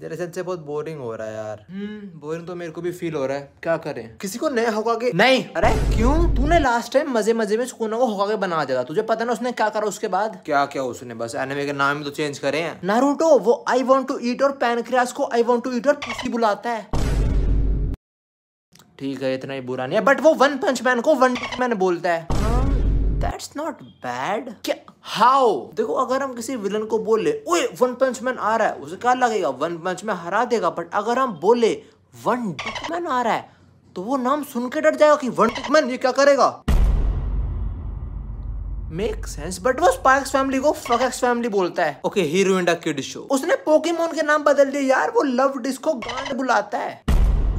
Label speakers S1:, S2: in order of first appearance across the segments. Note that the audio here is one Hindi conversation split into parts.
S1: जनरेशन से बहुत बोरिंग हो रहा है यार बोरिंग हम्म, तो मेरे को भी फील हो रहा है क्या करें किसी को नया होगा के नहीं अरे क्यों तूने लास्ट टाइम मजे मजे में सुकुना को होगा के बना दिया तुझे पता ना उसने क्या करा उसके बाद क्या क्या उसने बस एनिमे के नाम तो चेंज करे हैं नारूटो वो आई वॉन्ट टू ईट और पैनक्रियास को आई वॉन्ट टू ईट और पुसी बुलाता है ठीक है इतना ही बुरा नहीं है बट वो वन पंच मैन को वन मैन बोलता है That's not bad. कि हाउ देखो अगर हम किसी विलन को बोले ओए वन पंच मैन आ रहा है उसे क्या लगेगा वन पंच मैन हरा देगा बट अगर हम बोले वन मैन आ रहा है तो वो नाम सुन के डर जाएगा कि वन मैन ये क्या करेगा मेक सेंस बट वो स्पार्क्स फैमिली को फ्लॉक्स फैमिली बोलता है ओके हीरोइंडा किड शो उसने पोकेमोन के नाम बदल दिया यार वो लव डिस्क गांड बुलाता है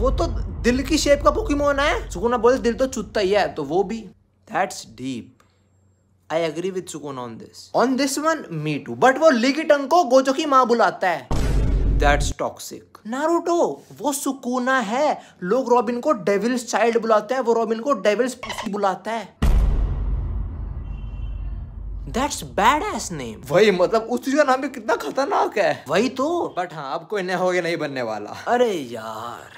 S1: वो तो दिल की शेप का पोकेमोन है सुकुना बोले दिल तो चुत्ता ही है तो वो भी that's deep I agree with सुकून on this on this one me too but वो लिगी टंग को गोजो की माँ बुलाता है दैट्स टॉक्सिक नारुतो वो सुकुना है लोग रॉबिन को डेविल्स चाइल्ड बुलाते हैं वो रॉबिन को डेविल्स बुलाता है That's badass name. वही मतलब उस चीज का नाम भी कितना खतरनाक है वही तो बट हाँ अब कोई नया गया नहीं बनने वाला अरे यार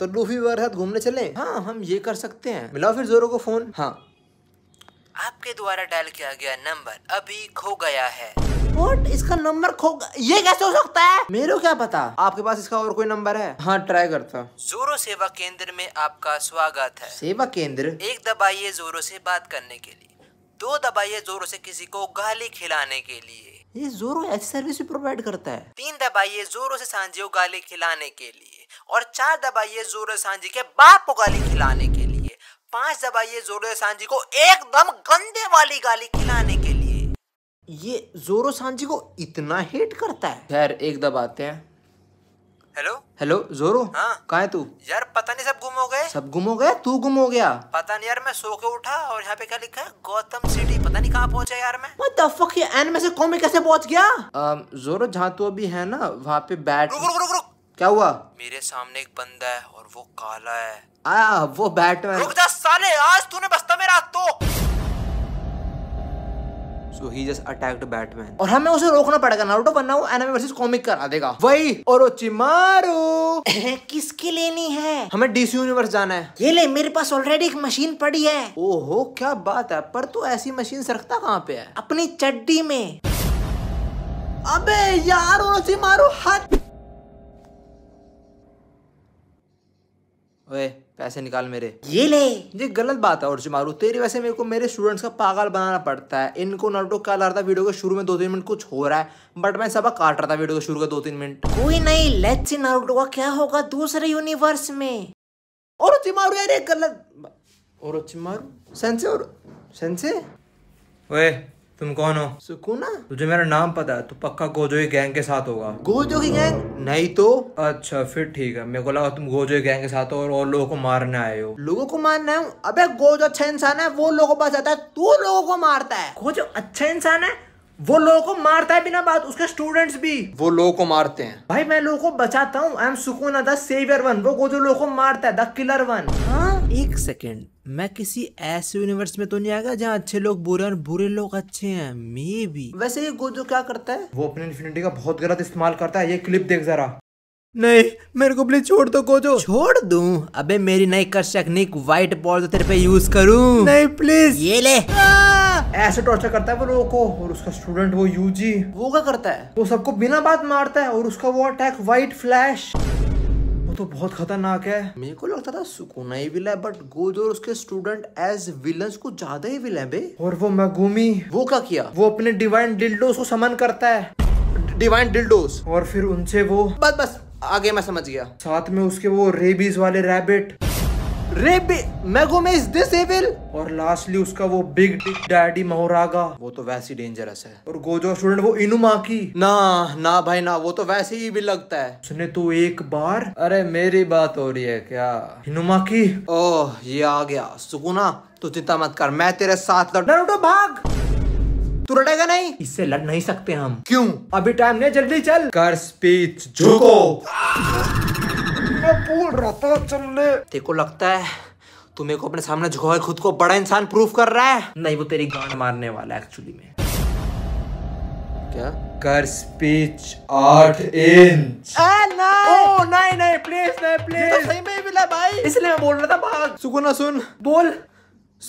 S1: तो लूफी के घूमने चले हाँ हम ये कर सकते हैं मिलाओ फिर जोरो को फोन हाँ आपके द्वारा डायल किया गया नंबर अभी खो गया है What? इसका नंबर खो ये कैसे हो सकता है मेरे को क्या पता आपके पास इसका और कोई नंबर है हाँ ट्राई करता जोरो सेवा केंद्र में आपका स्वागत है सेवा केंद्र एक दबाइए जोरो से बात करने के लिए दो दबाइए जोरो से किसी को गाली खिलाने के लिए ये जोरो ऐसी सर्विस भी प्रोवाइड करता है तीन दबाइए जोरो से सांझे को गाली खिलाने के लिए और चार दबाइए जोरो सांझे के बाप को गाली खिलाने के लिए पांच दबाइए जोरो सांझी को एकदम गंदे वाली गाली खिलाने के लिए ये जोरो सांझी को इतना हेट करता है खैर एक दबाते हैं हेलो हेलो जोरो हाँ कहा है तू यार पता नहीं सब गुम हो गए सब गुम हो गए तू गुम हो गया पता नहीं यार मैं सो के उठा और यहाँ पे क्या लिखा है गौतम सिटी पता नहीं कहाँ पहुंचा यार मैं What the fuck ये एन में से कॉमिक कैसे पहुंच गया आ, जोरो जहाँ तू अभी है ना वहाँ पे बैठ रुक रुक रुक रुक क्या हुआ मेरे सामने एक बंदा है और वो काला है आ, वो बैटमैन रुक जा साले आज तूने बस्ता मेरा तो सो ही जस्ट अटैक्ड बैटमैन और हमें उसे रोकना पड़ेगा नारुतो वरना वो एनिमे वर्सेस कॉमिक करा देगा वही और ओचिमारू किसकी लेनी है हमें डीसी यूनिवर्स जाना है ये ले मेरे पास ऑलरेडी एक मशीन पड़ी है ओहो क्या बात है पर तू तो ऐसी मशीन रखता कहाँ पे है अपनी चड्डी में अबे यार ओचिमारू हद ओए पैसे निकाल मेरे ये ले ये गलत बात है और जमारू तेरी वैसे मेरे को मेरे स्टूडेंट्स का पागल बनाना पड़ता है इनको नटो क्या ला था वीडियो के शुरू में दो तीन मिनट कुछ हो रहा है बट मैं सबक काट रहा था वीडियो के शुरू का दो तीन मिनट कोई नहीं लेट्स सी नारुतो का क्या होगा दूसरे यूनिवर्स में और मारू यार गलत और सेंसे और सेंसे ओए तुम कौन हो सुकुना तुझे मेरा नाम पता है तू तो पक्का गोजो की गैंग के साथ होगा गोजो की गैंग नहीं तो अच्छा फिर ठीक है मेरे को लगा तुम गोजो की गैंग के साथ हो और, और लोगों को मारने आए हो लोगों को मारने आयो अबे गोजो अच्छा इंसान है वो लोगों को आता है तू लोगों को मारता है गोजो अच्छा इंसान है वो लोगों को मारता है बिना बात उसके स्टूडेंट्स भी वो लोगों को मारते हैं भाई मैं लोगों को बचाता हूँ I am Sukuna the saviour one वो गोजो लोगों को मारता है द किलर वन एक सेकेंड मैं किसी ऐसे यूनिवर्स में तो नहीं आएगा जहाँ अच्छे लोग बुरे और बुरे लोग अच्छे हैं मे भी वैसे ये गोजो क्या करता है वो अपने इन्फिनिटी का बहुत गलत इस्तेमाल करता है ये क्लिप देख जरा नहीं मेरे को प्लीज छोड़ दो गोजो छोड़ दू अबे मेरी नई कर कशकनिक व्हाइट बॉल तो तेरे पे यूज करू नहीं प्लीज ये ले ऐसे टॉर्चर करता है वो लोगों को और उसका स्टूडेंट वो यूजी वो क्या करता है वो सबको बिना बात मारता है और उसका वो अटैक व्हाइट फ्लैश तो बहुत खतरनाक है मेरे को लगता था सुकुना ही विला है बट गोद और उसके स्टूडेंट एज विलन को ज्यादा ही विला है बे और वो मैगूमी वो क्या किया वो अपने डिवाइन डिल्डोस को समन करता है डिवाइन डिल्डोस और फिर उनसे वो बस बस आगे मैं समझ गया साथ में उसके वो रेबीज वाले रैबिट मैगोमेज दिस एविल और लास्टली उसका वो बिग डिग डैडी मोहरागा वो तो वैसे ही डेंजरस है और गोजो स्टूडेंट वो की ना ना भाई ना वो तो वैसे ही भी लगता है सुने तू तो एक बार अरे मेरी बात हो रही है क्या की ओह ये आ गया सुकुना तू चिंता मत कर मैं तेरे साथ लड़ उठो भाग तू लड़ेगा नहीं इससे लड़ नहीं सकते हम क्यों अभी टाइम नहीं जल्दी चल कर स्पीच झुको बोल रहा था चलने तेको लगता है तू मेरे को अपने सामने झुकाए खुद को बड़ा इंसान प्रूफ कर रहा है नहीं वो तेरी गांड मारने वाला एक्चुअली में क्या कर स्पीच आठ इंच नहीं नहीं प्लीज नहीं प्लीज तो सही में मिला भाई इसलिए मैं बोल रहा था भाग सुको ना सुन बोल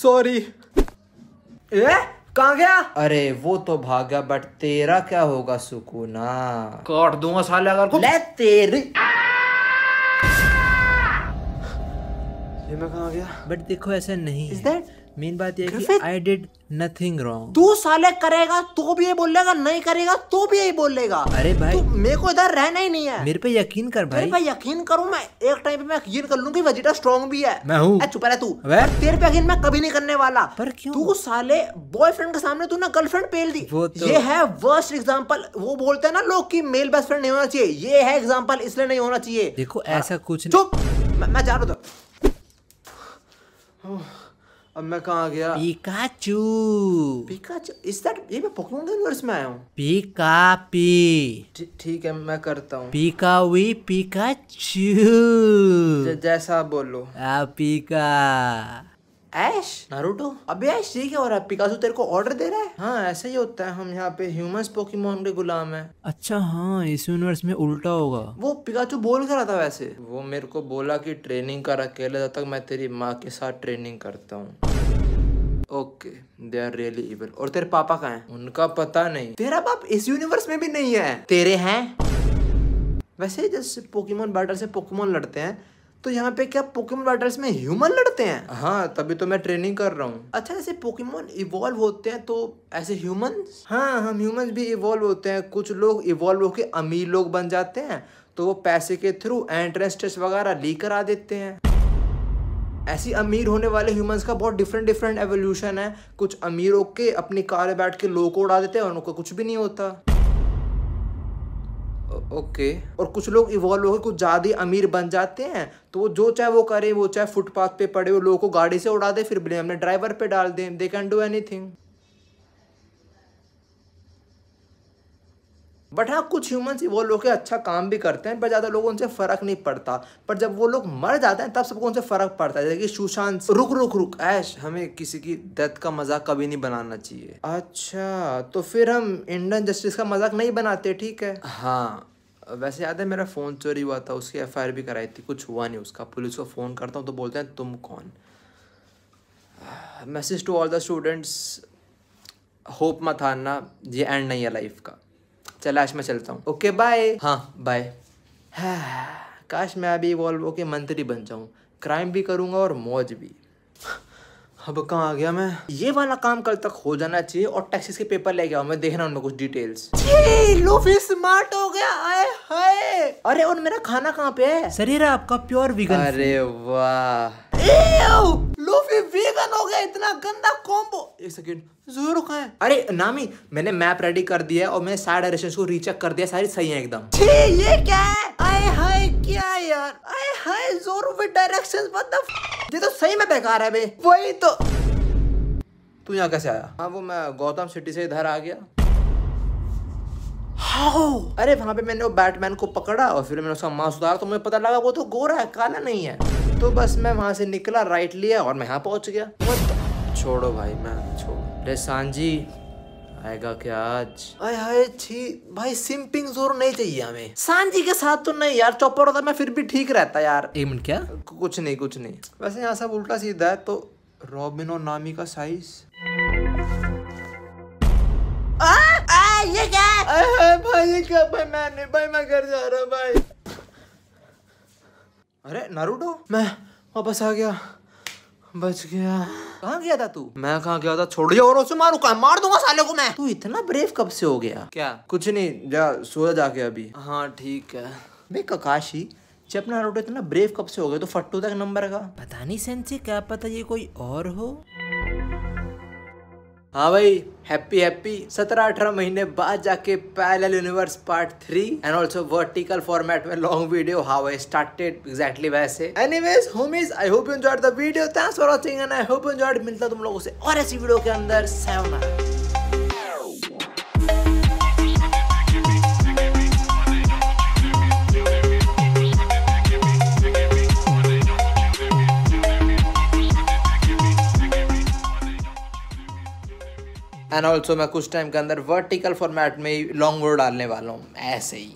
S1: सॉरी कहा गया अरे वो तो भागा बट तेरा क्या होगा सुकुना काट दूंगा साले अगर ले तेरी ये मैं कहाँ गया बट देखो ऐसा नहीं Is that... मेन बात यह कि आई डिड नथिंग रॉन्ग तू साले करेगा तो भी ये बोलेगा नहीं करेगा तो भी यही बोलेगा अरे भाई मेरे को इधर रहना ही नहीं है मेरे पे यकीन कर भाई मेरे पे यकीन करूँ मैं एक टाइम पे मैं यकीन कर लूँ की वजीटा स्ट्रॉन्ग भी है मैं हूँ चुप रहा तू तेरे पे यकीन मैं कभी नहीं करने वाला पर क्यों तू साले बॉयफ्रेंड के सामने तू ना गर्लफ्रेंड पेल दी वो तो... ये है वर्स्ट एग्जाम्पल वो बोलते है ना लोग की मेल बेस्ट फ्रेंड नहीं होना चाहिए ये है एग्जाम्पल इसलिए नहीं होना चाहिए देखो ऐसा हाँ। कुछ चुप मैं जा रहा था अब मैं कहा गया पिकाचू पिकाचू इस दैट ये मैं पोकेमोन यूनिवर्स में आया हूँ पिका पी ठीक है मैं करता हूँ पिका वी पिकाचू जैसा बोलो आ पिका ऐश नारुतो अबे ऐश ये क्या हो रहा है पिकासो तेरे को ऑर्डर दे रहा है हाँ ऐसा ही होता है हम यहाँ पे ह्यूमंस पोकेमोन के गुलाम है अच्छा हाँ इस यूनिवर्स में उल्टा होगा वो पिकाचू बोल कर रहा था वैसे वो मेरे को बोला कि ट्रेनिंग कर अकेले तक मैं तेरी माँ के साथ ट्रेनिंग करता हूँ okay they are really evil और तेरे पापा कहाँ है उनका पता नहीं तेरा बाप इस यूनिवर्स में भी नहीं है तेरे हैं वैसे जैसे पोकेमोन बैटल से पोकेमोन लड़ते हैं तो यहाँ पे क्या पोकेमोन बैटल्स में ह्यूमन लड़ते हैं हाँ तभी तो मैं ट्रेनिंग कर रहा हूँ अच्छा ऐसे पोकेमोन इवॉल्व होते हैं तो ऐसे ह्यूमन हाँ हम ह्यूमन भी इवॉल्व होते हैं कुछ लोग इवॉल्व होकर अमीर लोग बन जाते हैं तो वो पैसे के थ्रू एंट्रेंस टेस्ट वगैरह ली करा देते हैं ऐसी अमीर होने वाले ह्यूमंस का बहुत डिफरेंट डिफरेंट एवोल्यूशन है कुछ अमीर होके अपनी कार बैठ के लोग को उड़ा देते हैं और उनको कुछ भी नहीं होता ओके और कुछ लोग इवॉल्व होकर कुछ ज़्यादा अमीर बन जाते हैं तो वो जो चाहे वो करे वो चाहे फुटपाथ पे पड़े वो लोगों को गाड़ी से उड़ा दे फिर ब्लेम अपने ड्राइवर पे डाल दें they can do anything but हाँ कुछ ह्यूमंस इवॉल्व होकर अच्छा काम भी करते हैं पर ज़्यादा लोगों उनसे फ़र्क नहीं पड़ता पर जब वो लोग मर जाते हैं तब सबको उनसे फ़र्क पड़ता है जैसे कि सुशांत रुक रुक रुक ऐश हमें किसी की डेथ का मजाक कभी नहीं बनाना चाहिए अच्छा तो फिर हम इंडियन जस्टिस का मजाक नहीं बनाते ठीक है हाँ वैसे याद है मेरा फ़ोन चोरी हुआ था उसकी एफ भी कराई थी कुछ हुआ नहीं उसका पुलिस को फ़ोन करता हूँ तो बोलते हैं तुम कौन message to all the students hope मत हारना ये एंड नहीं है लाइफ का चला आज मैं चलता हूँ ओके बाय हाँ बाय काश मैं अभी वॉल्वो के मंत्री बन जाऊँ क्राइम भी करूँगा और मौज भी अब कहाँ आ गया मैं ये वाला काम कल तक हो जाना चाहिए और टैक्सीज के पेपर ले गया मैं देखना उनमें कुछ डिटेल्स लो स्मार्ट हो गया आए हाय अरे और मेरा खाना कहाँ पे है शरीर आपका प्योर विगन अरे वाह लूफी वीगन हो गया इतना गंदा कॉम्बो एक सेकेंड जोरो कहा है अरे नामी मैंने मैप रेडी कर दिया है और मैंने सारे डायरेक्शन को रीचेक कर दिया सारी सही है एकदम छी ये क्या है आए हाय क्या यार आए हाय जोरो विद डायरेक्शंस व्हाट द ये तो सही में बेकार है बे वही तो तू यहाँ कैसे आया हाँ वो मैं गौतम सिटी से इधर आ गया हाउ अरे वहां पे मैंने वो बैटमैन को पकड़ा और फिर मैंने उसका मास्क उतारा तो मुझे पता लगा वो तो गोरा है काला नहीं है तो बस मैं वहां से निकला राइट लिया और मैं यहाँ पहुंच गया छोड़ो भाई मैं छोड़ो सांझी आएगा क्या आज आए हाय छी भाई सिंपिंग जोर नहीं चाहिए हमें सांझी के साथ तो नहीं यार चौपर होता मैं फिर भी ठीक रहता यार एक मिनट क्या कुछ नहीं कुछ नहीं वैसे यहाँ सब उल्टा सीधा है तो रॉबिन और नामी का साइज अरे भाई ये क्या भाई मैं घर जा रहा भाई अरे नारूडो मैं वापस आ गया बच गया कहाँ गया था तू मैं कहाँ गया था छोड़ दिया और उसे मारू का मार दूंगा साले को मैं तू इतना ब्रेव कब से हो गया क्या कुछ नहीं जा सो जाके अभी हाँ ठीक है भाई काकाशी जब नारूटो इतना ब्रेव कब से हो गया तो फट्टू तक नंबर का पता नहीं सेंसी क्या पता ये कोई और हो हाँ भाई हैप्पी हैप्पी सत्रह अठारह महीने बाद जाके parallel universe part three and also vertical format में long video how I started exactly वैसे anyways is I hope you enjoyed the video thanks for watching and I hope you enjoyed मिलता तुम लोगों से और ऐसी वीडियो के अंदर सेवन आई एंड ऑल्सो मैं कुछ टाइम के अंदर वर्टिकल फॉर्मेट में लॉन्ग वर्ड डालने वाला हूँ ऐसे ही